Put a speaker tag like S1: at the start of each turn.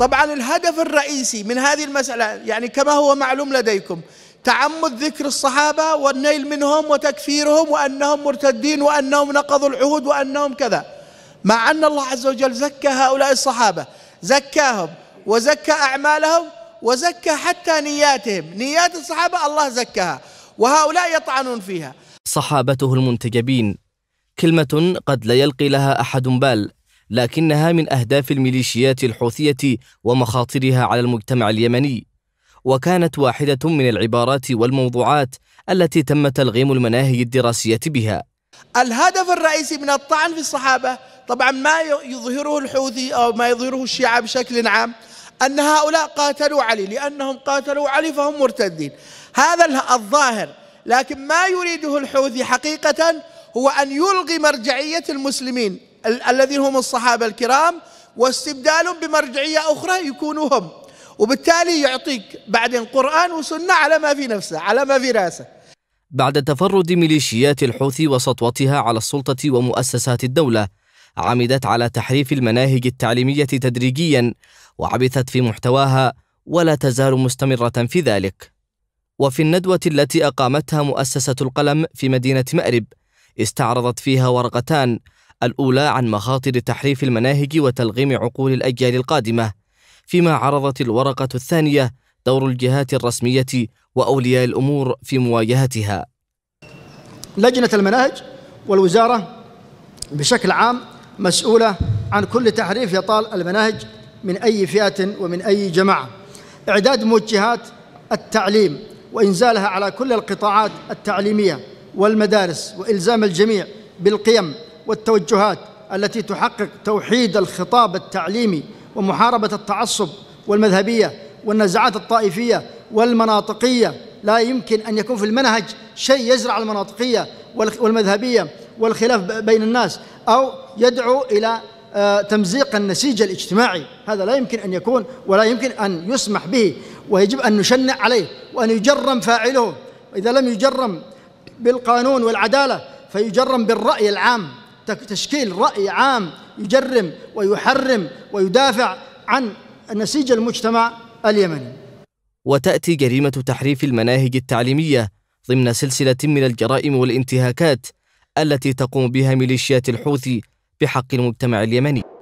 S1: طبعا الهدف الرئيسي من هذه المسألة يعني كما هو معلوم لديكم تعمد ذكر الصحابة والنيل منهم وتكفيرهم وأنهم مرتدين وأنهم نقضوا العهود وأنهم كذا مع أن الله عز وجل زكى هؤلاء الصحابة زكاهم وزكى أعمالهم وزكى حتى نياتهم نيات الصحابة الله زكاها وهؤلاء يطعنون فيها
S2: صحابته المنتجبين كلمة قد لا يلقي لها أحد بال لكنها من أهداف الميليشيات الحوثية ومخاطرها على المجتمع اليمني وكانت واحدة من العبارات والموضوعات التي تم تلغيم المناهج الدراسية بها
S1: الهدف الرئيسي من الطعن في الصحابة طبعا ما يظهره الحوثي أو ما يظهره الشيعة بشكل عام أن هؤلاء قاتلوا علي لأنهم قاتلوا علي فهم مرتدين هذا الظاهر لكن ما يريده الحوثي حقيقة هو أن يلغي مرجعية المسلمين الذين هم الصحابة الكرام واستبدال بمرجعية أخرى يكونوا هم وبالتالي يعطيك بعدين قرآن وسنة على ما في نفسه على ما في راسه
S2: بعد تفرد ميليشيات الحوثي وسطوتها على السلطة ومؤسسات الدولة عمدت على تحريف المناهج التعليمية تدريجيا وعبثت في محتواها ولا تزال مستمرة في ذلك وفي الندوة التي أقامتها مؤسسة القلم في مدينة مأرب استعرضت فيها ورقتان الأولى عن مخاطر تحريف المناهج وتلغيم عقول الأجيال القادمة فيما عرضت الورقة الثانية دور الجهات الرسمية وأولياء الأمور في مواجهتها
S3: لجنة المناهج والوزارة بشكل عام مسؤولة عن كل تحريف يطال المناهج من أي فئة ومن أي جماعة إعداد موجهات التعليم وإنزالها على كل القطاعات التعليمية والمدارس وإلزام الجميع بالقيم والتوجهات التي تحقق توحيد الخطاب التعليمي ومحاربة التعصب والمذهبية والنزعات الطائفية والمناطقية لا يمكن أن يكون في المنهج شيء يزرع المناطقية والمذهبية والخلاف بين الناس أو يدعو إلى آه، تمزيق النسيج الاجتماعي هذا لا يمكن أن يكون ولا يمكن أن يسمح به ويجب أن نشنع عليه وأن يجرم فاعله إذا لم يجرم بالقانون والعدالة فيجرم بالرأي العام تشكيل رأي عام يجرم ويحرم ويدافع عن نسيج المجتمع اليمني
S2: وتأتي جريمة تحريف المناهج التعليمية ضمن سلسلة من الجرائم والانتهاكات التي تقوم بها ميليشيات الحوثي بحق المجتمع اليمني